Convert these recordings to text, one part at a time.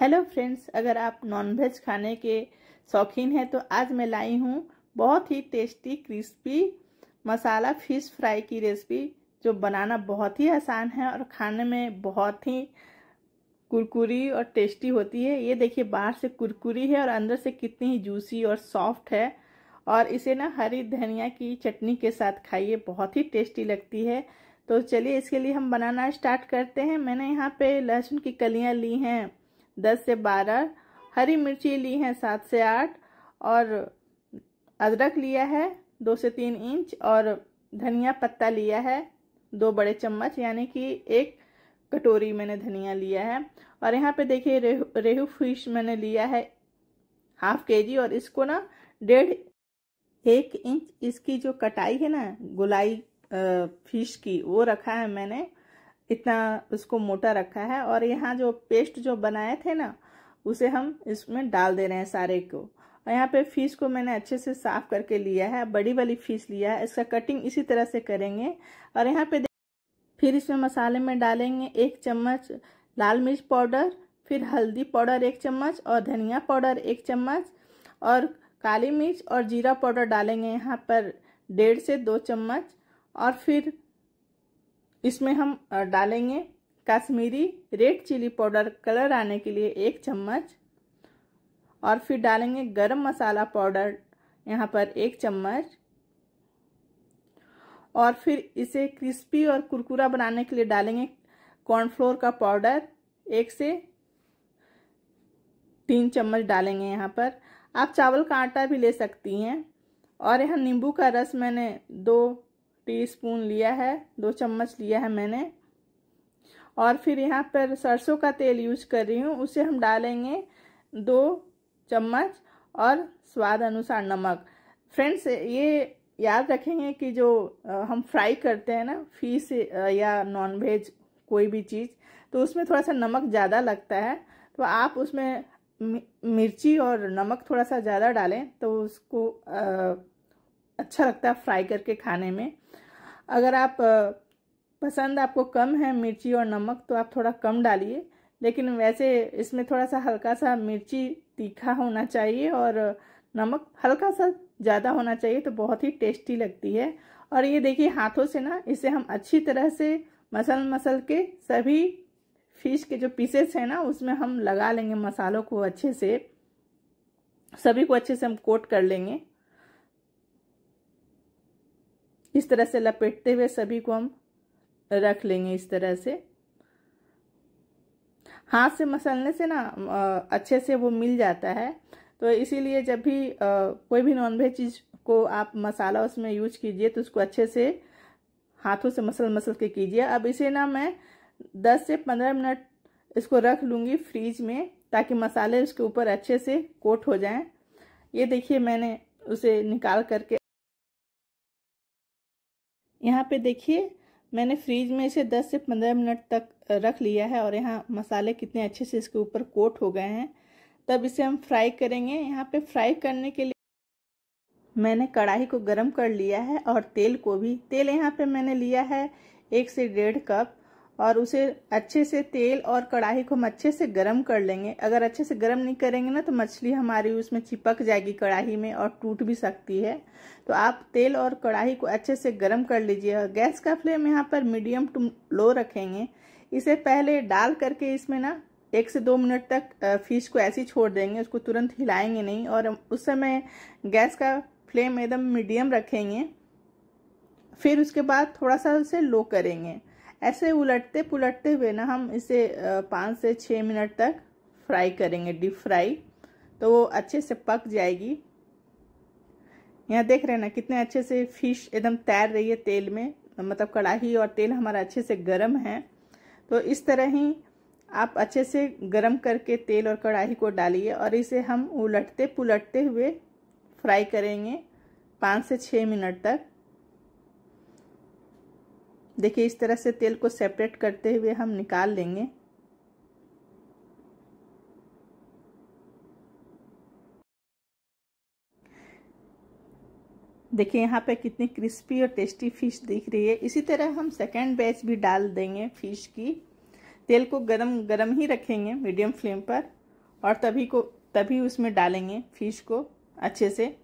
hello friends अगर आप nonveg खाने के शौकीन हैं तो आज मैं लाई हूँ बहुत ही tasty crispy masala fish fry की रेसिपी जो बनाना बहुत ही आसान है और खाने में बहुत ही कुरकुरी और टेस्टी होती है ये देखिए बाहर से कुरकुरी है और अंदर से कितनी ही जूसी और सॉफ्ट है और इसे ना हरी धनिया की चटनी के साथ खाइए बहुत ही टेस्टी लगती है तो चलिए इसके लिए हम बनाना स्टार्ट करते हैं मैंने यहाँ पे लहसुन की कलियाँ ली हैं दस से बारह हरी मिर्ची ली है सात से आठ और अदरक लिया है दो से तीन इंच और धनिया पत्ता लिया है दो बड़े चम्मच यानी कि एक कटोरी मैंने धनिया लिया है और यहाँ पे देखिए रेहू रेहू फिश मैंने लिया है हाफ के जी और इसको ना डेढ़ एक इंच इसकी जो कटाई है ना गुलाई फिश की वो रखा है मैंने इतना उसको मोटा रखा है और यहाँ जो पेस्ट जो बनाए थे ना उसे हम इसमें डाल दे रहे हैं सारे को और यहाँ पे फिश को मैंने अच्छे से साफ करके लिया है बड़ी वाली फिश लिया है इसका कटिंग इसी तरह से करेंगे और यहाँ पे फिर इसमें मसाले में डालेंगे एक चम्मच लाल मिर्च पाउडर फिर हल्दी पाउडर एक चम्मच और धनिया पाउडर एक चम्मच और काली मिर्च और जीरा पाउडर डालेंगे यहाँ पर डेढ़ से दो चम्मच और फिर इसमें हम डालेंगे Kashmiri red chilli powder colour आने के लिए एक चम्मच और फिर डालेंगे गरम मसाला पाउडर यहाँ पर एक चम्मच और फिर इसे क्रिस्पी और कुरकुरा बनाने के लिए डालेंगे कॉर्नफ्लोर का पाउडर एक से तीन चम्मच डालेंगे यहाँ पर आप चावल का आटा भी ले सकती हैं और यहाँ नींबू का रस मैंने दो टीस्पून लिया है दो चम्मच लिया है मैंने और फिर यहाँ पर सरसों का तेल यूज कर रही हूँ उसे हम डालेंगे दो चम्मच और स्वाद अनुसार नमक फ्रेंड्स ये याद रखेंगे कि जो हम फ्राई करते हैं ना फीस या नॉन वेज कोई भी चीज़ तो उसमें थोड़ा सा नमक ज़्यादा लगता है तो आप उसमें मिर्ची और नमक थोड़ा सा ज़्यादा डालें तो उसको अच्छा लगता है फ्राई करके खाने में अगर आप पसंद आपको कम है मिर्ची और नमक तो आप थोड़ा कम डालिए लेकिन वैसे इसमें थोड़ा सा हल्का सा मिर्ची तीखा होना चाहिए और नमक हल्का सा ज़्यादा होना चाहिए तो बहुत ही टेस्टी लगती है और ये देखिए हाथों से ना इसे हम अच्छी तरह से मसल मसल के सभी फिश के जो पीसेस हैं ना उसमें हम लगा लेंगे मसालों को अच्छे से सभी को अच्छे से हम कोट कर लेंगे इस तरह से लपेटते हुए सभी को हम रख लेंगे इस तरह से हाथ से मसलने से ना अच्छे से वो मिल जाता है तो इसीलिए जब भी कोई भी नॉनवेज चीज़ को आप मसाला उसमें यूज कीजिए तो उसको अच्छे से हाथों से मसल मसल के कीजिए अब इसे ना मैं 10 से 15 मिनट इसको रख लूँगी फ्रीज में ताकि मसाले उसके ऊपर अच्छे से कोट हो जाएं ये देखिए मैंने उसे निकाल करके यहाँ पे देखिए मैंने फ्रीज में इसे 10 से 15 मिनट तक रख लिया है और यहाँ मसाले कितने अच्छे से इसके ऊपर कोट हो गए हैं तब इसे हम फ्राई करेंगे यहाँ पे फ्राई करने के लिए मैंने कढ़ाई को गर्म कर लिया है और तेल को भी तेल यहाँ पे मैंने लिया है एक से डेढ़ कप और उसे अच्छे से तेल और कढ़ाई को हम अच्छे से गर्म कर लेंगे अगर अच्छे से गर्म नहीं करेंगे ना तो मछली हमारी उसमें चिपक जाएगी कढ़ाई में और टूट भी सकती है तो आप तेल और कढ़ाई को अच्छे से गर्म कर लीजिए गैस का फ्लेम यहाँ पर मीडियम टू लो रखेंगे इसे पहले डाल करके इसमें ना एक से दो मिनट तक फिश को ऐसे ही छोड़ देंगे उसको तुरंत हिलाएंगे नहीं और उस समय गैस का फ्लेम एकदम मीडियम रखेंगे फिर उसके बाद थोड़ा सा उसे लो करेंगे ऐसे उलटते पुलटते हुए ना हम इसे पाँच से छः मिनट तक फ्राई करेंगे डीप फ्राई तो वो अच्छे से पक जाएगी यहाँ देख रहे हैं ना कितने अच्छे से फिश एकदम तैर रही है तेल में मतलब कढ़ाही और तेल हमारा अच्छे से गर्म है तो इस तरह ही आप अच्छे से गर्म करके तेल और कढ़ाई को डालिए और इसे हम उलटते पुलटते हुए फ्राई करेंगे पाँच से छः मिनट तक देखिए इस तरह से तेल को सेपरेट करते हुए हम निकाल लेंगे देखिए यहाँ पे कितनी क्रिस्पी और टेस्टी फिश दिख रही है इसी तरह हम सेकेंड बैच भी डाल देंगे फिश की तेल को गरम गरम ही रखेंगे मीडियम फ्लेम पर और तभी को तभी उसमें डालेंगे फिश को अच्छे से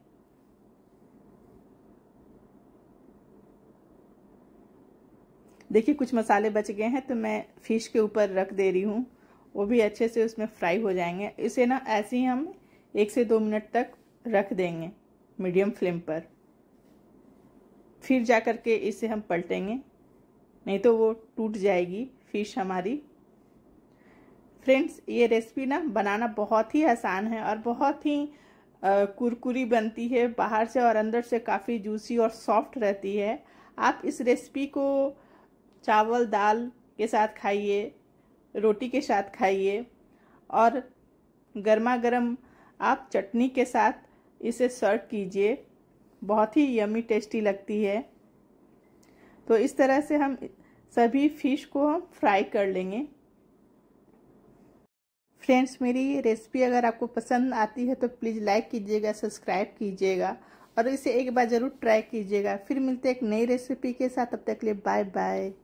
देखिए कुछ मसाले बच गए हैं तो मैं फ़िश के ऊपर रख दे रही हूँ वो भी अच्छे से उसमें फ्राई हो जाएंगे इसे ना ऐसे ही हम एक से दो मिनट तक रख देंगे मीडियम फ्लेम पर फिर जा कर के इसे हम पलटेंगे नहीं तो वो टूट जाएगी फ़िश हमारी फ्रेंड्स ये रेसिपी ना बनाना बहुत ही आसान है और बहुत ही कुरकुरी बनती है बाहर से और अंदर से काफ़ी जूसी और सॉफ्ट रहती है आप इस रेसिपी को चावल दाल के साथ खाइए रोटी के साथ खाइए और गर्मा गर्म आप चटनी के साथ इसे सर्व कीजिए बहुत ही यमी टेस्टी लगती है तो इस तरह से हम सभी फिश को हम फ्राई कर लेंगे फ्रेंड्स मेरी रेसिपी अगर आपको पसंद आती है तो प्लीज़ लाइक कीजिएगा सब्सक्राइब कीजिएगा और इसे एक बार ज़रूर ट्राई कीजिएगा फिर मिलते एक नई रेसिपी के साथ अब तक के लिए बाय बाय